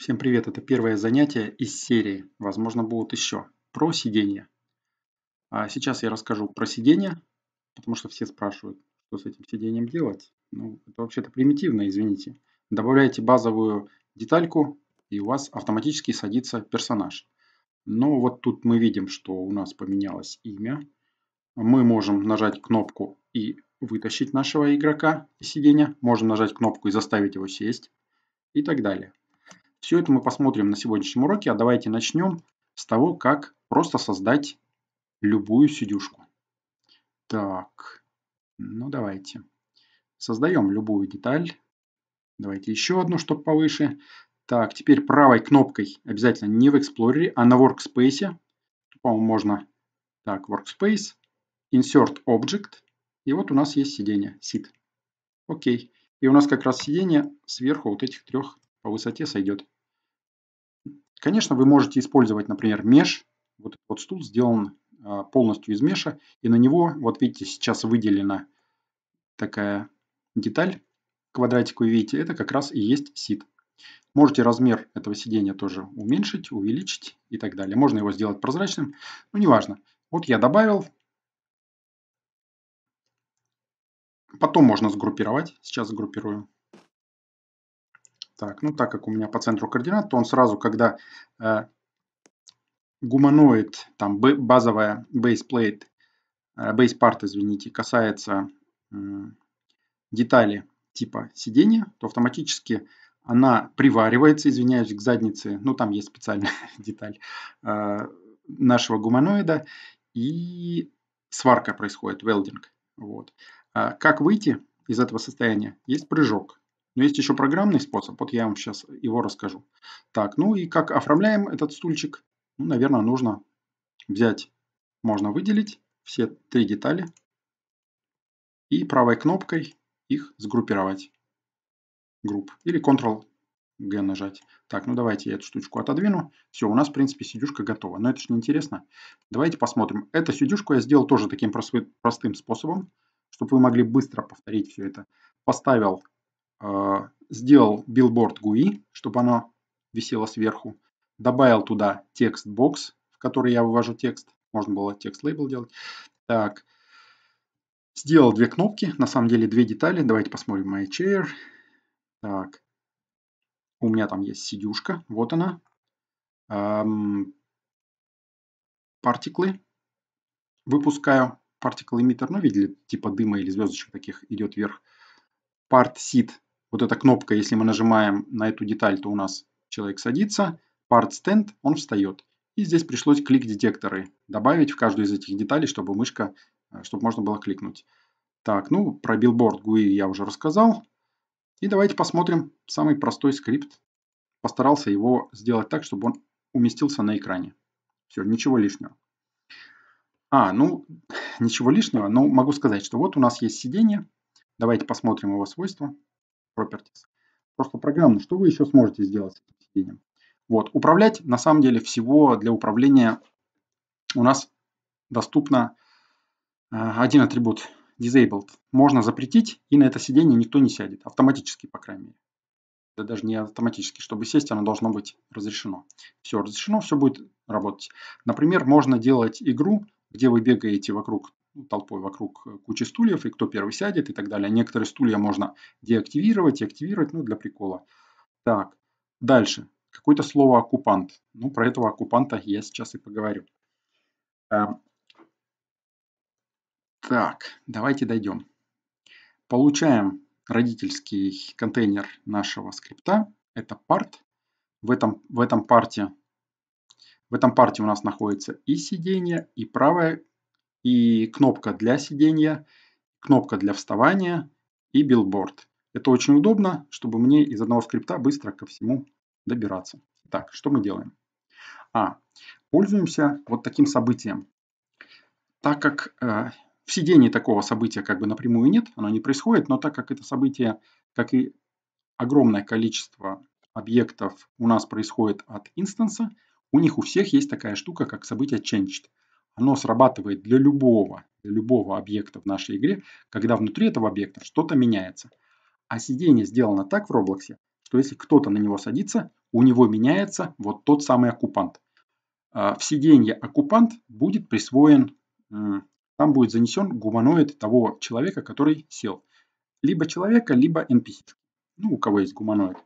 Всем привет, это первое занятие из серии, возможно будут еще, про сидение. А сейчас я расскажу про сидение, потому что все спрашивают, что с этим сидением делать. Ну, это вообще-то примитивно, извините. Добавляете базовую детальку, и у вас автоматически садится персонаж. Но вот тут мы видим, что у нас поменялось имя. Мы можем нажать кнопку и вытащить нашего игрока из сидения. Можем нажать кнопку и заставить его сесть. И так далее. Все это мы посмотрим на сегодняшнем уроке, а давайте начнем с того, как просто создать любую сидюшку. Так, ну давайте. Создаем любую деталь. Давайте еще одну, чтобы повыше. Так, теперь правой кнопкой обязательно не в Explorer, а на Workspace. По-моему, можно... Так, Workspace, Insert Object. И вот у нас есть сиденье, Sit. Окей. И у нас как раз сиденье сверху вот этих трех по высоте сойдет. Конечно, вы можете использовать, например, меш. Вот этот вот стул сделан а, полностью из меша, и на него, вот видите, сейчас выделена такая деталь, квадратик вы видите, это как раз и есть сид. Можете размер этого сидения тоже уменьшить, увеличить и так далее. Можно его сделать прозрачным, но неважно. Вот я добавил. Потом можно сгруппировать. Сейчас сгруппирую. Так, ну так как у меня по центру координат, то он сразу, когда э, гуманоид, там базовая base plate, э, base part, извините, касается э, детали типа сидения, то автоматически она приваривается, извиняюсь, к заднице, ну там есть специальная деталь э, нашего гуманоида, и сварка происходит, (welding). Вот. Э, как выйти из этого состояния? Есть прыжок. Но есть еще программный способ, вот я вам сейчас его расскажу. Так, ну и как оформляем этот стульчик? Ну, наверное, нужно взять, можно выделить все три детали и правой кнопкой их сгруппировать. Групп. Или Ctrl-G нажать. Так, ну давайте я эту штучку отодвину. Все, у нас, в принципе, сидюшка готова. Но это же интересно. Давайте посмотрим. Эту сидюшку я сделал тоже таким простым способом, чтобы вы могли быстро повторить все это. Поставил а, сделал билборд GUI, чтобы оно висело сверху, добавил туда текст-бокс, в который я вывожу текст, можно было текст-лейбл делать. Так, сделал две кнопки, на самом деле две детали, давайте посмотрим my chair. Так, у меня там есть сидюшка, вот она. партиклы выпускаю, particle emitter, ну видели, типа дыма или звездочек таких идет вверх. Part seed вот эта кнопка, если мы нажимаем на эту деталь, то у нас человек садится, part stand, он встает. И здесь пришлось клик-детекторы добавить в каждую из этих деталей, чтобы мышка, э, чтобы можно было кликнуть. Так, ну про билборд GUI я уже рассказал. И давайте посмотрим самый простой скрипт. Постарался его сделать так, чтобы он уместился на экране. Все, ничего лишнего. А, ну, ничего лишнего, но могу сказать, что вот у нас есть сиденье. Давайте посмотрим его свойства properties. Просто программно, что вы еще сможете сделать с этим сиденьем? Вот, управлять, на самом деле, всего для управления у нас доступно э, один атрибут disabled. Можно запретить, и на это сиденье никто не сядет. Автоматически, по крайней мере. Да даже не автоматически. Чтобы сесть, оно должно быть разрешено. Все разрешено, все будет работать. Например, можно делать игру, где вы бегаете вокруг ну, толпой вокруг э, кучи стульев, и кто первый сядет и так далее. Некоторые стулья можно деактивировать и активировать, ну, для прикола. Так, дальше. Какое-то слово «оккупант». Ну, про этого оккупанта я сейчас и поговорю. Эм, так, давайте дойдем. Получаем родительский контейнер нашего скрипта. Это part В этом, в этом парте в этом парте у нас находится и сиденье, и правая и кнопка для сидения, кнопка для вставания и билборд. Это очень удобно, чтобы мне из одного скрипта быстро ко всему добираться. Так, что мы делаем? А, пользуемся вот таким событием. Так как э, в сидении такого события как бы напрямую нет, оно не происходит, но так как это событие, как и огромное количество объектов у нас происходит от инстанса, у них у всех есть такая штука, как событие changed оно срабатывает для любого, для любого объекта в нашей игре, когда внутри этого объекта что-то меняется. А сиденье сделано так в Роблоксе, что если кто-то на него садится, у него меняется вот тот самый оккупант. А, в сиденье оккупант будет присвоен, там будет занесен гуманоид того человека, который сел. Либо человека, либо NPC. Ну, у кого есть гуманоид.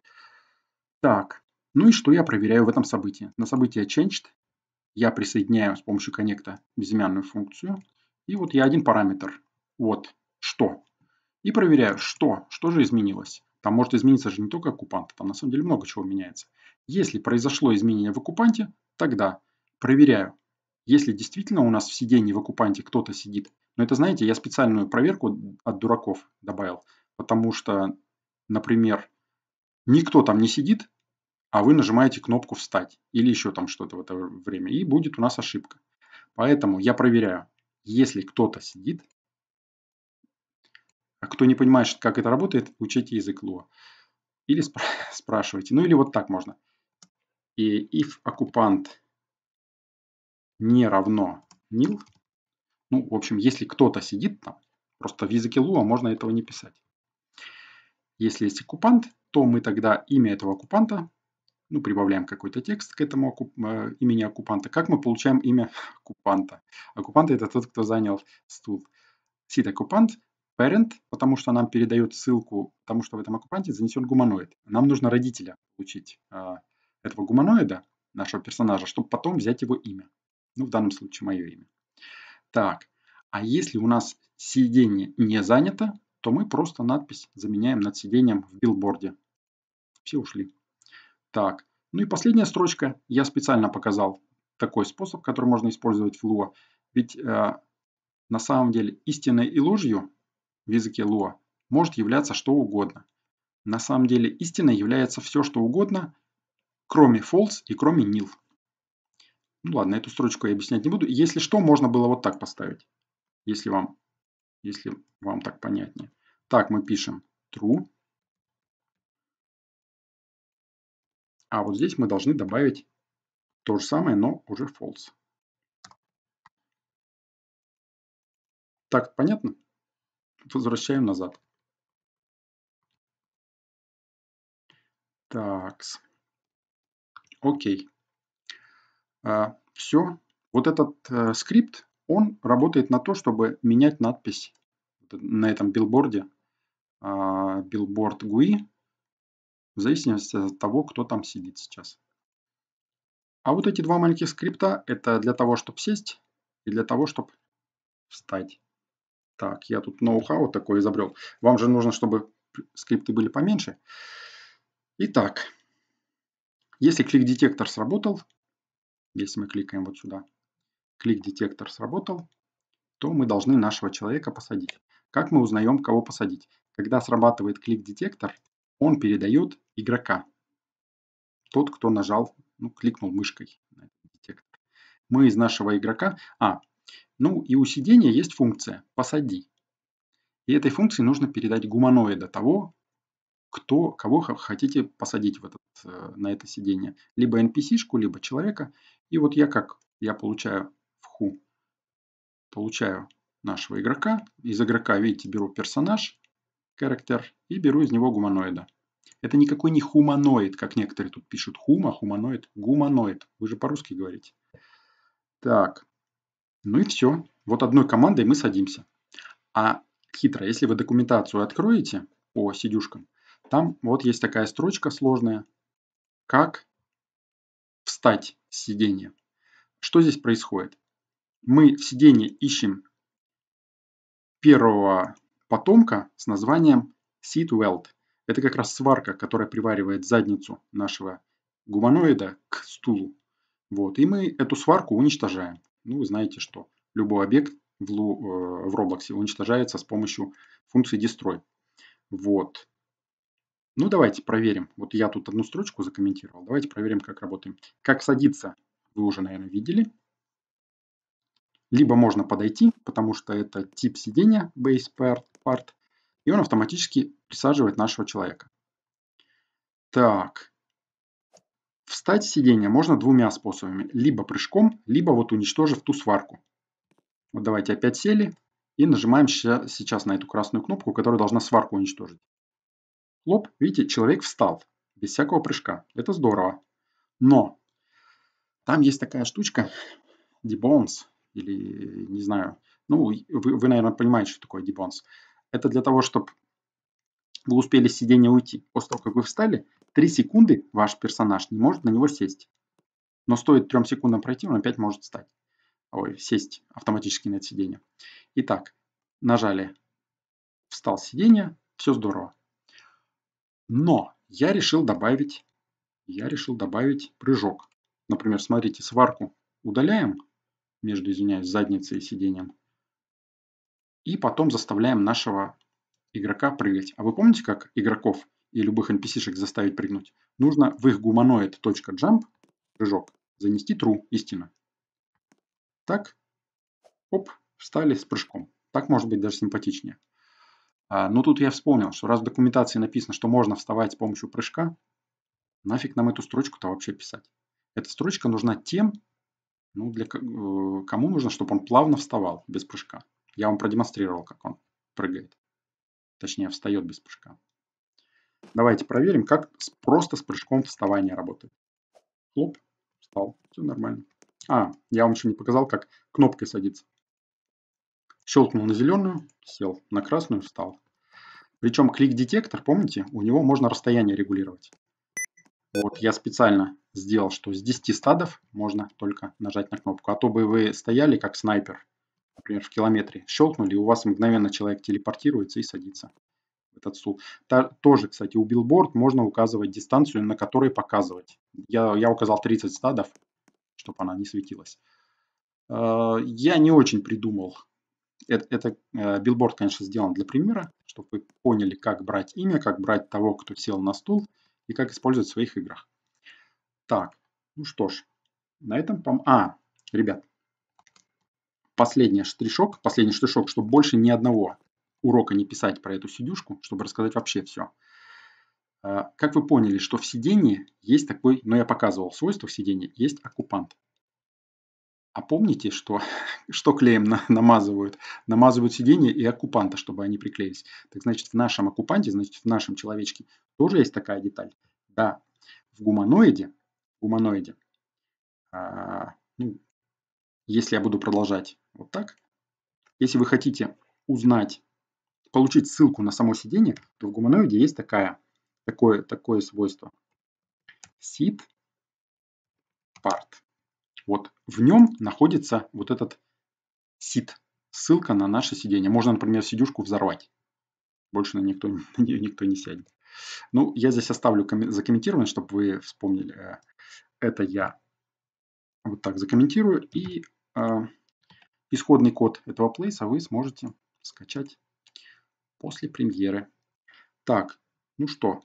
Так, ну и что я проверяю в этом событии? На событие changed я присоединяю с помощью коннекта безымянную функцию. И вот я один параметр. Вот что. И проверяю, что. Что же изменилось. Там может измениться же не только оккупант, там на самом деле много чего меняется. Если произошло изменение в оккупанте, тогда проверяю, если действительно у нас в сидении в оккупанте кто-то сидит. Но это, знаете, я специальную проверку от дураков добавил, потому что, например, никто там не сидит, а вы нажимаете кнопку «Встать» или еще там что-то в это время, и будет у нас ошибка. Поэтому я проверяю, если кто-то сидит, а кто не понимает, как это работает, учите язык Lua. Или спра спрашивайте. Ну или вот так можно. И if оккупант не равно nil, ну, в общем, если кто-то сидит там, просто в языке Lua можно этого не писать. Если есть оккупант, то мы тогда имя этого оккупанта ну, прибавляем какой-то текст к этому оккуп, э, имени оккупанта. Как мы получаем имя оккупанта? Оккупант – это тот, кто занял стул. Сид оккупант – parent, потому что нам передает ссылку, потому что в этом оккупанте занесен гуманоид. Нам нужно родителя получить э, этого гуманоида, нашего персонажа, чтобы потом взять его имя. Ну, в данном случае мое имя. Так, а если у нас сиденье не занято, то мы просто надпись заменяем над сиденьем в билборде. Все ушли. Так, ну и последняя строчка. Я специально показал такой способ, который можно использовать в Lua. Ведь э, на самом деле истиной и ложью в языке Lua может являться что угодно. На самом деле истиной является все, что угодно, кроме false и кроме nil. Ну ладно, эту строчку я объяснять не буду. Если что, можно было вот так поставить, если вам, если вам так понятнее. Так, мы пишем true. А вот здесь мы должны добавить то же самое, но уже false. Так, понятно? Возвращаем назад. Так. Окей. А, все. Вот этот э, скрипт, он работает на то, чтобы менять надпись на этом билборде. А, билборд э, GUI в зависимости от того, кто там сидит сейчас. А вот эти два маленьких скрипта – это для того, чтобы сесть и для того, чтобы встать. Так, я тут ноу-хау такой изобрел. Вам же нужно, чтобы скрипты были поменьше. Итак, если клик-детектор сработал, если мы кликаем вот сюда, клик-детектор сработал, то мы должны нашего человека посадить. Как мы узнаем, кого посадить? Когда срабатывает клик-детектор, он передает игрока. Тот, кто нажал, ну, кликнул мышкой Мы из нашего игрока... А, ну и у сидения есть функция «посади». И этой функции нужно передать гуманоида того, кто, кого хотите посадить в этот, э, на это сиденье. Либо NPC-шку, либо человека. И вот я как? Я получаю в ху, получаю нашего игрока. Из игрока, видите, беру персонаж character и беру из него гуманоида. Это никакой не хуманоид, как некоторые тут пишут. Хума, хуманоид, гуманоид. Вы же по-русски говорите. Так, ну и все. Вот одной командой мы садимся. А хитро, если вы документацию откроете по сидюшкам, там вот есть такая строчка сложная, как встать с сиденья. Что здесь происходит? Мы в сиденье ищем первого потомка с названием Seat Weld. Это как раз сварка, которая приваривает задницу нашего гуманоида к стулу. Вот. И мы эту сварку уничтожаем. Ну, вы знаете, что любой объект в, Lu, э, в Roblox уничтожается с помощью функции destroy. Вот. Ну, давайте проверим. Вот я тут одну строчку закомментировал. Давайте проверим, как работаем. Как садиться, вы уже, наверное, видели. Либо можно подойти, потому что это тип сидения base pair part, и он автоматически присаживает нашего человека. Так. Встать с сиденья можно двумя способами. Либо прыжком, либо вот уничтожив ту сварку. Вот давайте опять сели и нажимаем сейчас на эту красную кнопку, которая должна сварку уничтожить. Лоб, видите, человек встал без всякого прыжка. Это здорово. Но там есть такая штучка, debounce, или не знаю, ну, вы, вы наверное, понимаете, что такое debounce. Это для того, чтобы вы успели с сиденья уйти. После того, как вы встали, 3 секунды ваш персонаж не может на него сесть. Но стоит 3 секундам пройти, он опять может встать. Ой, сесть автоматически на это сиденье. Итак, нажали «Встал с все здорово. Но я решил добавить, я решил добавить прыжок. Например, смотрите, сварку удаляем между, извиняюсь, задницей и сиденьем и потом заставляем нашего игрока прыгать. А вы помните, как игроков и любых NPC-шек заставить прыгнуть? Нужно в их humanoid.jump, прыжок, занести true, истина. Так, оп, встали с прыжком. Так может быть даже симпатичнее. А, но тут я вспомнил, что раз в документации написано, что можно вставать с помощью прыжка, нафиг нам эту строчку-то вообще писать? Эта строчка нужна тем, ну, для, э, кому нужно, чтобы он плавно вставал без прыжка. Я вам продемонстрировал, как он прыгает. Точнее, встает без прыжка. Давайте проверим, как просто с прыжком вставание работает. Хлоп, встал, все нормально. А, я вам еще не показал, как кнопкой садится. Щелкнул на зеленую, сел, на красную встал. Причем клик-детектор, помните, у него можно расстояние регулировать. Вот я специально сделал, что с 10 стадов можно только нажать на кнопку. А то бы вы стояли как снайпер например, в километре, щелкнули, и у вас мгновенно человек телепортируется и садится в этот стул. тоже, кстати, у билборд можно указывать дистанцию, на которой показывать. Я, я указал 30 стадов, чтобы она не светилась. Э, я не очень придумал. Это, это билборд, конечно, сделан для примера, чтобы вы поняли, как брать имя, как брать того, кто сел на стул, и как использовать в своих играх. Так, ну что ж, на этом, пом... а, ребят, последний штришок, последний штришок, чтобы больше ни одного урока не писать про эту сидюшку, чтобы рассказать вообще все. А, как вы поняли, что в сидении есть такой, но я показывал свойства в сидении, есть оккупант. А помните, что, что клеем на, намазывают? Намазывают сиденье и оккупанта, чтобы они приклеились. Так значит, в нашем оккупанте, значит, в нашем человечке тоже есть такая деталь. Да, в гуманоиде, в гуманоиде, а, ну, если я буду продолжать вот так, если вы хотите узнать, получить ссылку на само сиденье, то в гуманоиде есть такая, такое, такое свойство. Sit part. Вот в нем находится вот этот sit, ссылка на наше сиденье. Можно, например, сидюшку взорвать. Больше на, никто, на нее никто не сядет. Ну, я здесь оставлю закомментировано, чтобы вы вспомнили. Э, это я вот так закомментирую и а, исходный код этого плейса вы сможете скачать после премьеры. Так, ну что,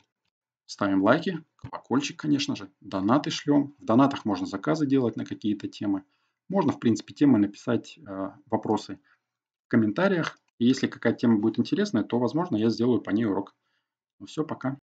ставим лайки, колокольчик, конечно же, донаты шлем. В донатах можно заказы делать на какие-то темы. Можно, в принципе, темы написать э, вопросы в комментариях. И если какая тема будет интересная, то, возможно, я сделаю по ней урок. Ну все, пока.